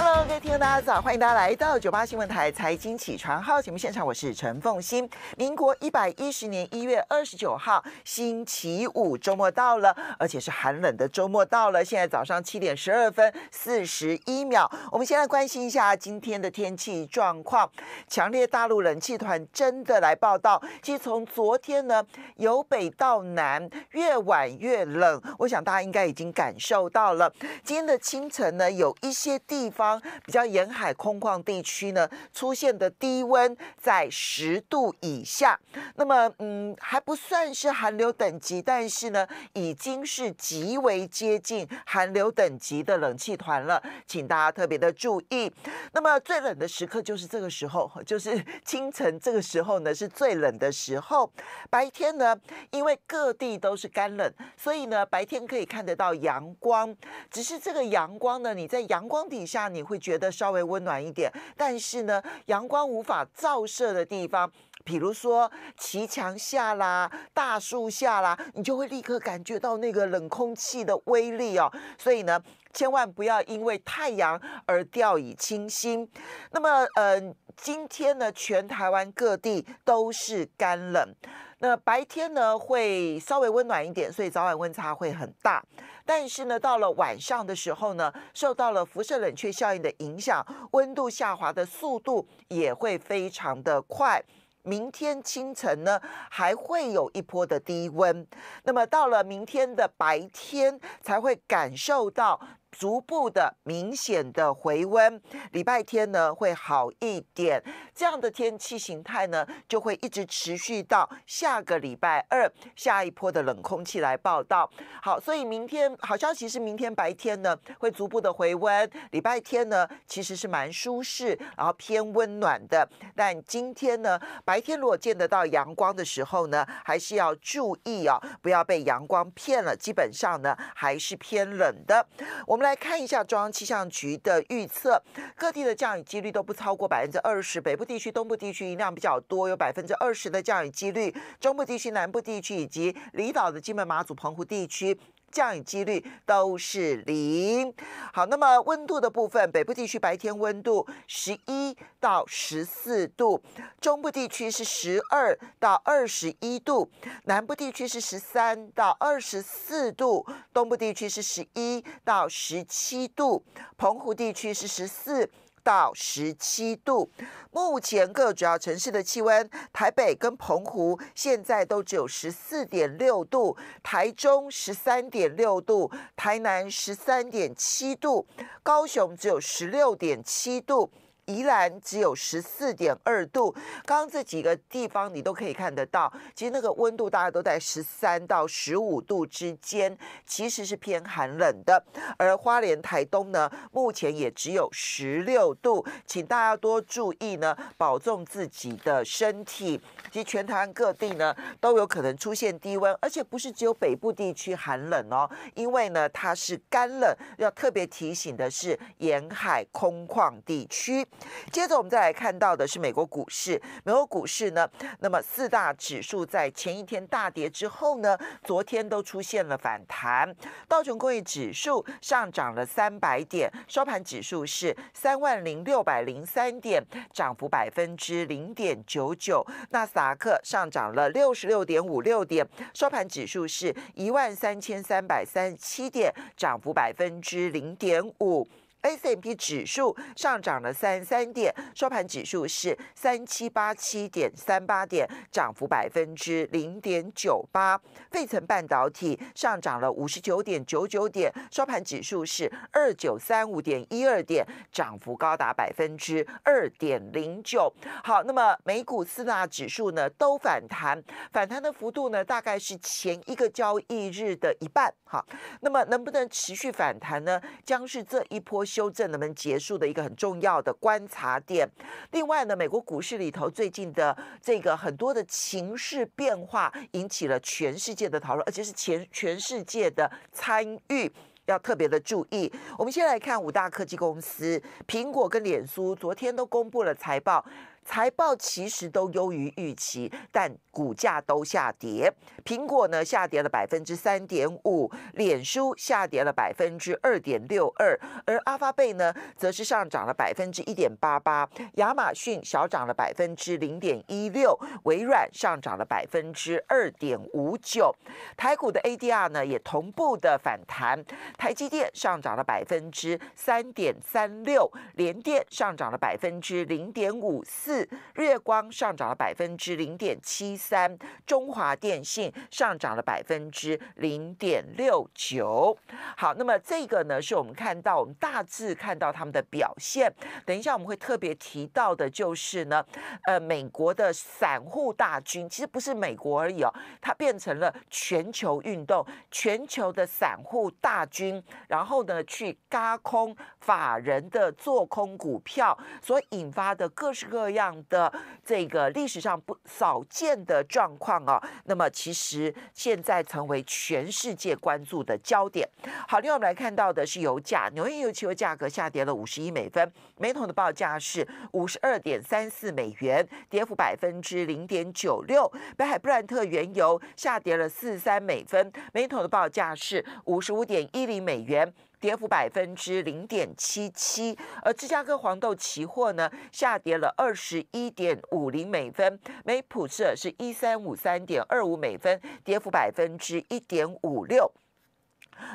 Hello，各位听众，大家早，欢迎大家来到九八新闻台财经起床号节目现场，我是陈凤欣。民国一百一十年一月二十九号，星期五，周末到了，而且是寒冷的周末到了。现在早上七点十二分四十一秒，我们先来关心一下今天的天气状况。强烈大陆冷气团真的来报道。其实从昨天呢，由北到南，越晚越冷，我想大家应该已经感受到了。今天的清晨呢，有一些地方。比较沿海空旷地区呢，出现的低温在十度以下。那么，嗯，还不算是寒流等级，但是呢，已经是极为接近寒流等级的冷气团了，请大家特别的注意。那么，最冷的时刻就是这个时候，就是清晨这个时候呢，是最冷的时候。白天呢，因为各地都是干冷，所以呢，白天可以看得到阳光。只是这个阳光呢，你在阳光底下你。你会觉得稍微温暖一点，但是呢，阳光无法照射的地方，比如说骑墙下啦、大树下啦，你就会立刻感觉到那个冷空气的威力哦。所以呢，千万不要因为太阳而掉以轻心。那么，呃，今天呢，全台湾各地都是干冷，那白天呢会稍微温暖一点，所以早晚温差会很大。但是呢，到了晚上的时候呢，受到了辐射冷却效应的影响，温度下滑的速度也会非常的快。明天清晨呢，还会有一波的低温。那么到了明天的白天，才会感受到。逐步的明显的回温，礼拜天呢会好一点，这样的天气形态呢就会一直持续到下个礼拜二，下一波的冷空气来报道。好，所以明天好消息是明天白天呢会逐步的回温，礼拜天呢其实是蛮舒适，然后偏温暖的。但今天呢白天如果见得到阳光的时候呢，还是要注意哦，不要被阳光骗了，基本上呢还是偏冷的。我。我们来看一下中央气象局的预测，各地的降雨几率都不超过百分之二十。北部地区、东部地区雨量比较多，有百分之二十的降雨几率。中部地区、南部地区以及离岛的金门、马祖、澎湖地区。降雨几率都是零。好，那么温度的部分，北部地区白天温度十一到十四度，中部地区是十二到二十一度，南部地区是十三到二十四度，东部地区是十一到十七度，澎湖地区是十四。到十七度。目前各主要城市的气温，台北跟澎湖现在都只有十四点六度，台中十三点六度，台南十三点七度，高雄只有十六点七度。宜兰只有十四点二度，刚刚这几个地方你都可以看得到，其实那个温度大家都在十三到十五度之间，其实是偏寒冷的。而花莲、台东呢，目前也只有十六度，请大家多注意呢，保重自己的身体。其实全台湾各地呢，都有可能出现低温，而且不是只有北部地区寒冷哦，因为呢它是干冷，要特别提醒的是沿海空旷地区。接着我们再来看到的是美国股市，美国股市呢，那么四大指数在前一天大跌之后呢，昨天都出现了反弹。道琼工业指数上涨了三百点，收盘指数是三万零六百零三点，涨幅百分之零点九九。纳斯达克上涨了六十六点五六点，收盘指数是一万三千三百三十七点，涨幅百分之零点五。S M P 指数上涨了三三点，收盘指数是三七八七点三八点，涨幅百分之零点九八。费城半导体上涨了五十九点九九点，收盘指数是二九三五点一二点，涨幅高达百分之二点零九。好，那么美股四大指数呢都反弹，反弹的幅度呢大概是前一个交易日的一半。好，那么能不能持续反弹呢？将是这一波。修正能不能结束的一个很重要的观察点。另外呢，美国股市里头最近的这个很多的情势变化引起了全世界的讨论，而且是全全世界的参与，要特别的注意。我们先来看五大科技公司，苹果跟脸书昨天都公布了财报。财报其实都优于预期，但股价都下跌。苹果呢下跌了百分之三点五，脸书下跌了百分之二点六二，而阿发贝呢则是上涨了百分之一点八八。亚马逊小涨了百分之零点一六，微软上涨了百分之二点五九。台股的 ADR 呢也同步的反弹，台积电上涨了百分之三点三六，联电上涨了百分之零点五四。月光上涨了百分之零点七三，中华电信上涨了百分之零点六九。好，那么这个呢，是我们看到，我们大致看到他们的表现。等一下我们会特别提到的，就是呢，呃，美国的散户大军，其实不是美国而已哦，它变成了全球运动，全球的散户大军，然后呢去轧空法人的做空股票，所引发的各式各样。的这个历史上不少见的状况啊，那么其实现在成为全世界关注的焦点。好，另外我们来看到的是油价，纽约油汽油价格下跌了五十一美分，每桶的报价是五十二点三四美元，跌幅百分之零点九六。北海布兰特原油下跌了四三美分，每桶的报价是五十五点一零美元。跌幅百分之零点七七，而芝加哥黄豆期货呢下跌了二十一点五零美分，美普特是一三五三点二五美分，跌幅百分之一点五六。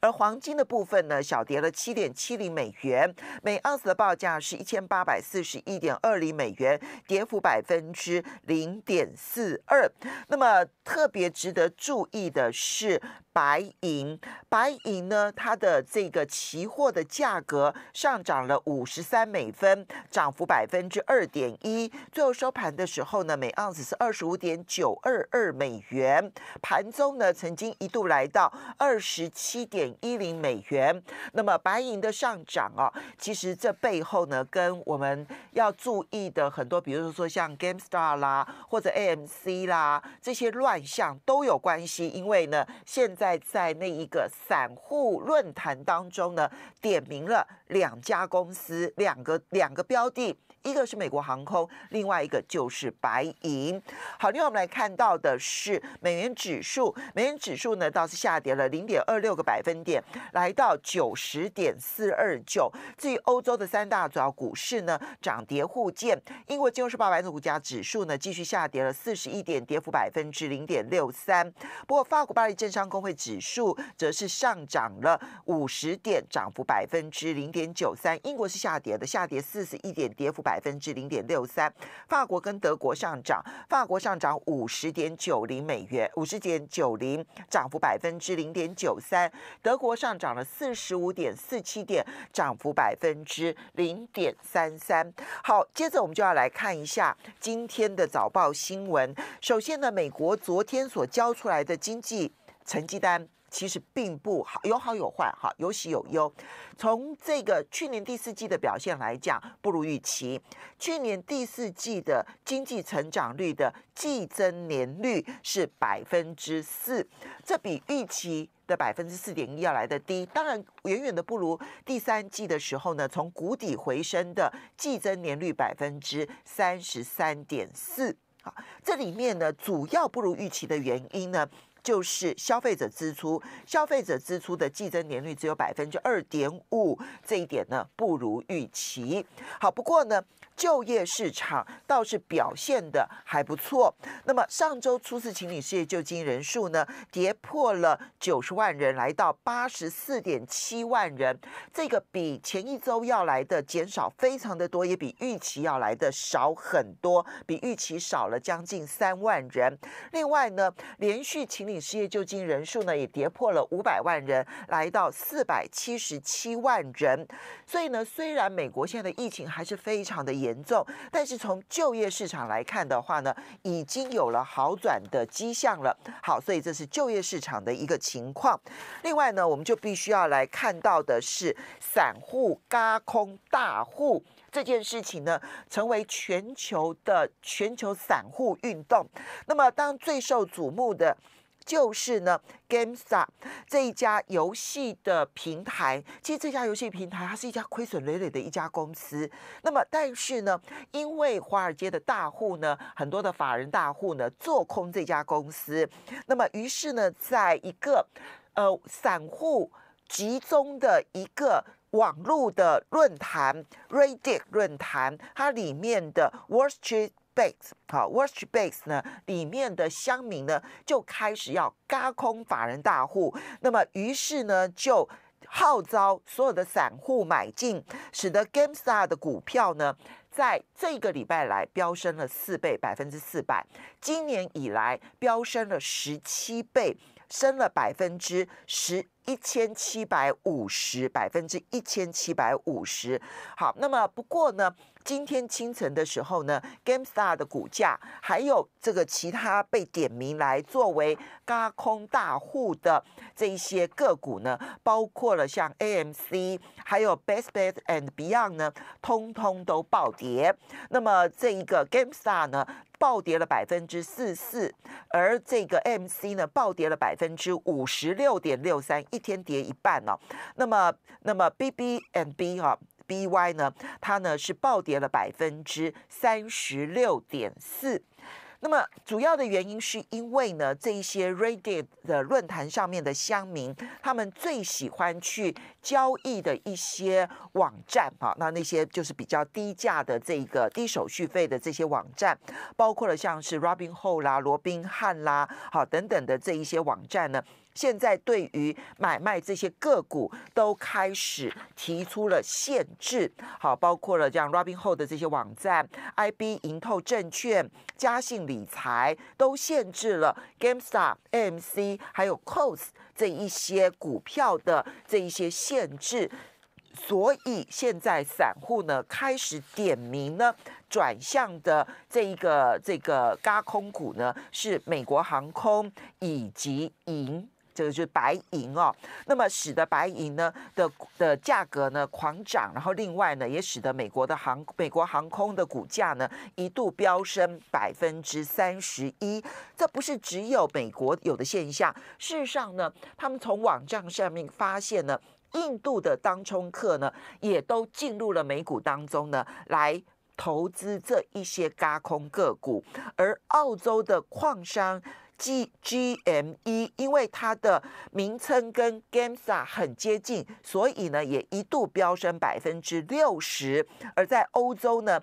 而黄金的部分呢，小跌了七点七零美元，每盎司的报价是一千八百四十一点二零美元，跌幅百分之零点四二。那么特别值得注意的是。白银，白银呢，它的这个期货的价格上涨了五十三美分，涨幅百分之二点一。最后收盘的时候呢，每盎司是二十五点九二二美元。盘中呢，曾经一度来到二十七点一零美元。那么，白银的上涨啊，其实这背后呢，跟我们要注意的很多，比如说像 Gamestar 啦，或者 AMC 啦这些乱象都有关系，因为呢，现在。在在那一个散户论坛当中呢，点名了两家公司，两个两个标的。一个是美国航空，另外一个就是白银。好，另外我们来看到的是美元指数，美元指数呢倒是下跌了零点二六个百分点，来到九十点四二九。至于欧洲的三大主要股市呢，涨跌互见。英国金融时报白组股价指数呢继续下跌了四十一点，跌幅百分之零点六三。不过法国巴黎政商工会指数则是上涨了五十点，涨幅百分之零点九三。英国是下跌的，下跌四十一点，跌幅百。百分之零点六三，法国跟德国上涨，法国上涨五十点九零美元，五十点九零涨幅百分之零点九三，德国上涨了四十五点四七点，涨幅百分之零点三三。好，接着我们就要来看一下今天的早报新闻。首先呢，美国昨天所交出来的经济成绩单。其实并不好，有好有坏，哈，有喜有忧。从这个去年第四季的表现来讲，不如预期。去年第四季的经济成长率的季增年率是百分之四，这比预期的百分之四点一要来的低。当然，远远的不如第三季的时候呢，从谷底回升的季增年率百分之三十三点四。好，这里面呢，主要不如预期的原因呢？就是消费者支出，消费者支出的季增年率只有百分之二点五，这一点呢不如预期。好，不过呢，就业市场倒是表现的还不错。那么上周初次请理失业救济人数呢跌破了九十万人，来到八十四点七万人，这个比前一周要来的减少非常的多，也比预期要来的少很多，比预期少了将近三万人。另外呢，连续请理。失业救济人数呢也跌破了五百万人，来到四百七十七万人。所以呢，虽然美国现在的疫情还是非常的严重，但是从就业市场来看的话呢，已经有了好转的迹象了。好，所以这是就业市场的一个情况。另外呢，我们就必须要来看到的是散户轧空大户这件事情呢，成为全球的全球散户运动。那么，当最受瞩目的。就是呢 g a m e s a 这一家游戏的平台，其实这家游戏平台它是一家亏损累累的一家公司。那么，但是呢，因为华尔街的大户呢，很多的法人大户呢做空这家公司，那么于是呢，在一个呃散户集中的一个网络的论坛 Reddit 论坛，它里面的 Wall Street。base，好，watch base 呢？里面的乡民呢就开始要轧空法人大户，那么于是呢就号召所有的散户买进，使得 Gamestar 的股票呢在这个礼拜来飙升了四倍，百分之四百，今年以来飙升了十七倍。升了百分之十，一千七百五十，百分之一千七百五十。好，那么不过呢，今天清晨的时候呢，Gamestar 的股价，还有这个其他被点名来作为高空大户的这一些个股呢，包括了像 AMC，还有 BestBet and Beyond 呢，通通都暴跌。那么这一个 Gamestar 呢？暴跌了百分之四四，而这个 MC 呢，暴跌了百分之五十六点六三，一天跌一半呢。那么，那么 BBNB 哈 BY 呢，它呢是暴跌了百分之三十六点四。那么主要的原因是因为呢，这些 Reddit 的论坛上面的乡民，他们最喜欢去交易的一些网站啊，那那些就是比较低价的这个低手续费的这些网站，包括了像是 Robinhood 啦、罗宾汉啦、好等等的这一些网站呢。现在对于买卖这些个股都开始提出了限制，好，包括了像 Robinhood 这些网站、IB 盈透证券、嘉信理财都限制了 GameStop、AMC 还有 c o s 这一些股票的这一些限制，所以现在散户呢开始点名呢转向的这一个这个航空股呢是美国航空以及银。这个就是白银哦，那么使得白银呢的的价格呢狂涨，然后另外呢也使得美国的航美国航空的股价呢一度飙升百分之三十一。这不是只有美国有的现象，事实上呢，他们从网站上面发现呢，印度的当冲客呢也都进入了美股当中呢来投资这一些加空个股，而澳洲的矿商。G G M E，因为它的名称跟 g a m e s a 很接近，所以呢也一度飙升百分之六十。而在欧洲呢，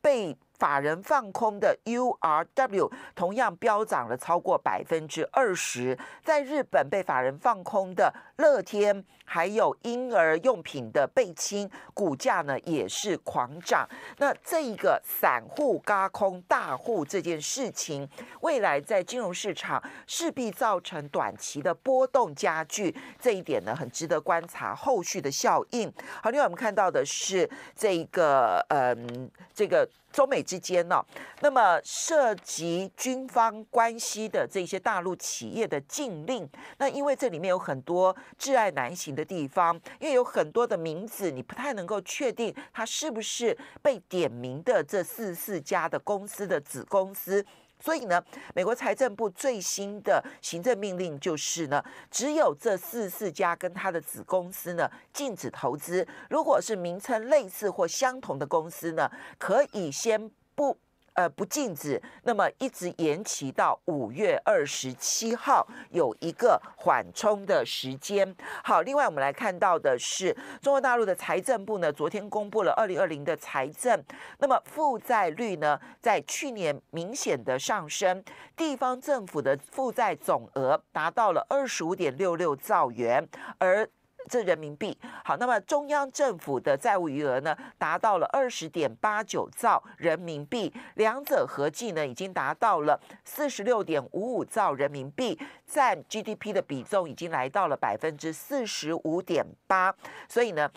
被。法人放空的 URW 同样飙涨了超过百分之二十，在日本被法人放空的乐天，还有婴儿用品的贝亲股价呢也是狂涨。那这一个散户嘎空大户这件事情，未来在金融市场势必造成短期的波动加剧，这一点呢很值得观察后续的效应。好，另外我们看到的是这一个嗯这个。中美之间呢，那么涉及军方关系的这些大陆企业的禁令，那因为这里面有很多挚爱难行的地方，因为有很多的名字你不太能够确定它是不是被点名的这四四家的公司的子公司。所以呢，美国财政部最新的行政命令就是呢，只有这四四家跟它的子公司呢禁止投资，如果是名称类似或相同的公司呢，可以先不。呃，不禁止，那么一直延期到五月二十七号，有一个缓冲的时间。好，另外我们来看到的是，中国大陆的财政部呢，昨天公布了二零二零的财政，那么负债率呢，在去年明显的上升，地方政府的负债总额达到了二十五点六六兆元，而。这人民币好，那么中央政府的债务余额呢，达到了二十点八九兆人民币，两者合计呢，已经达到了四十六点五五兆人民币，占 GDP 的比重已经来到了百分之四十五点八，所以呢。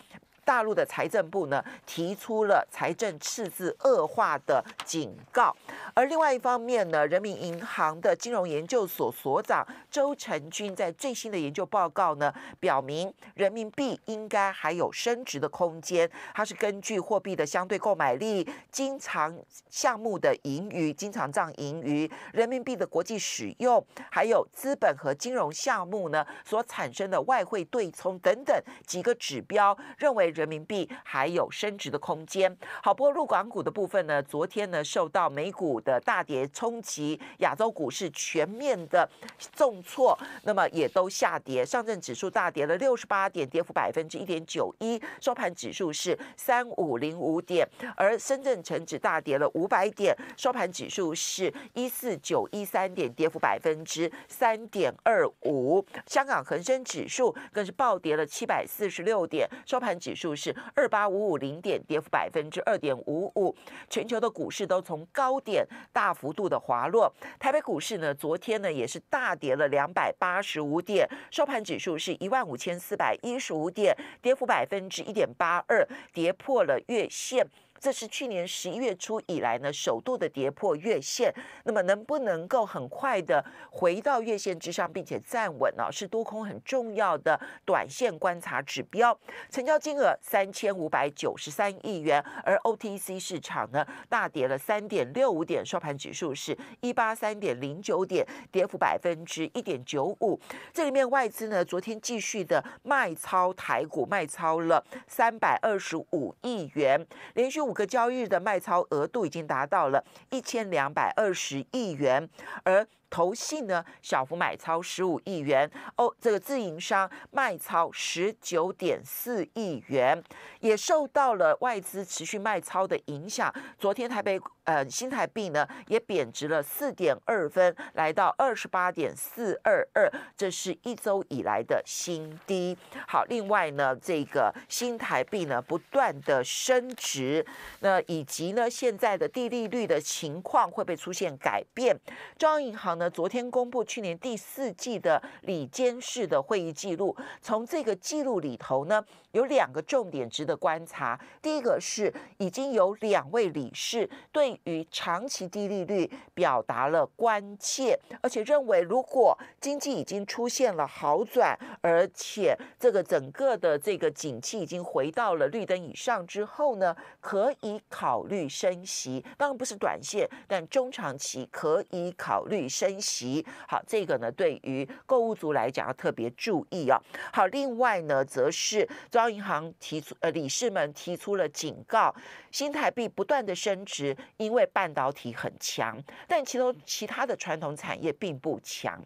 大陆的财政部呢，提出了财政赤字恶化的警告，而另外一方面呢，人民银行的金融研究所所长周成军在最新的研究报告呢，表明人民币应该还有升值的空间。它是根据货币的相对购买力、经常项目的盈余、经常账盈余、人民币的国际使用，还有资本和金融项目呢所产生的外汇对冲等等几个指标，认为。人民币还有升值的空间。好，不过入港股的部分呢，昨天呢受到美股的大跌冲击，亚洲股市全面的重挫，那么也都下跌。上证指数大跌了六十八点，跌幅百分之一点九一，收盘指数是三五零五点；而深圳成指大跌了五百点，收盘指数是一四九一三点，跌幅百分之三点二五。香港恒生指数更是暴跌了七百四十六点，收盘指数。就是二八五五零点，跌幅百分之二点五五。全球的股市都从高点大幅度的滑落。台北股市呢，昨天呢也是大跌了两百八十五点，收盘指数是一万五千四百一十五点，跌幅百分之一点八二，跌破了月线。这是去年十一月初以来呢，首度的跌破月线。那么能不能够很快的回到月线之上，并且站稳呢？是多空很重要的短线观察指标。成交金额三千五百九十三亿元，而 OTC 市场呢，大跌了三点六五点，收盘指数是一八三点零九点，跌幅百分之一点九五。这里面外资呢，昨天继续的卖超台股，卖超了三百二十五亿元，连续五个交易日的卖超额度已经达到了一千两百二十亿元，而。投信呢小幅买超十五亿元，哦，这个自营商卖超十九点四亿元，也受到了外资持续卖超的影响。昨天台北呃新台币呢也贬值了四点二分，来到二十八点四二二，这是一周以来的新低。好，另外呢这个新台币呢不断的升值，那以及呢现在的低利率的情况会不会出现改变？中央银行。昨天公布去年第四季的里监事的会议记录，从这个记录里头呢。有两个重点值得观察。第一个是已经有两位理事对于长期低利率表达了关切，而且认为如果经济已经出现了好转，而且这个整个的这个景气已经回到了绿灯以上之后呢，可以考虑升息。当然不是短线，但中长期可以考虑升息。好，这个呢，对于购物族来讲要特别注意啊。好，另外呢，则是。高银行提出，呃，理事们提出了警告：新台币不断的升值，因为半导体很强，但其中其他的传统产业并不强。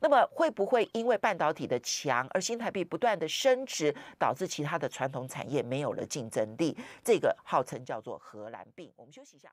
那么，会不会因为半导体的强而新台币不断的升值，导致其他的传统产业没有了竞争力？这个号称叫做“荷兰病”。我们休息一下。